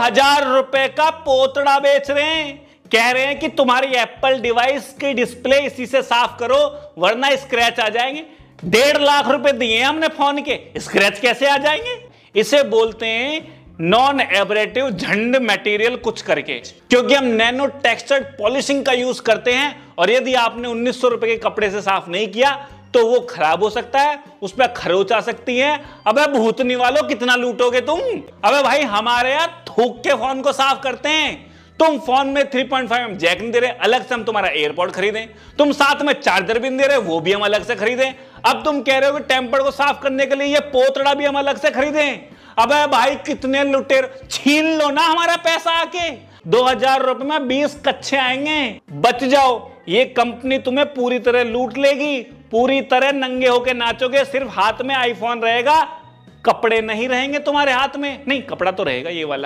हजार रुपए का पोतड़ा बेच रहे हैं कह रहे हैं कि तुम्हारी एप्पल डिवाइस की डिस्प्ले इसी से साफ करो वरना स्क्रैच आ जाएंगे डेढ़ लाख रुपए दिए हमने फोन के स्क्रैच कैसे आ जाएंगे इसे बोलते हैं नॉन एबरेटिव झंड मटेरियल कुछ करके क्योंकि हम नैनो टेक्सचर्ड पॉलिशिंग का यूज करते हैं और यदि आपने उन्नीस रुपए के कपड़े से साफ नहीं किया तो वो खराब हो सकता है उसमें खरोच आ सकती है अबे भूतनी वालों कितना लूटोगे तुम अबे भाई हमारे यहाँ थूक के फोन को साफ करते हैं तुम फोन में 3.5 पॉइंट एम जैक नहीं दे रहे अलग से हम तुम्हारा एयरपोर्ट खरीदें तुम साथ में चार्जर भी नहीं दे रहे वो भी हम अलग से खरीदें अब तुम कह रहे हो कि टेम्पर को साफ करने के लिए ये पोतड़ा भी हम अलग से खरीदें अबे भाई कितने लुटेर छीन लो ना हमारा पैसा आके दो हजार रुपए में बीस कच्चे आएंगे बच जाओ ये कंपनी तुम्हें पूरी तरह लूट लेगी पूरी तरह नंगे होके नाचोगे सिर्फ हाथ में आईफोन रहेगा कपड़े नहीं रहेंगे तुम्हारे हाथ में नहीं कपड़ा तो रहेगा ये वाला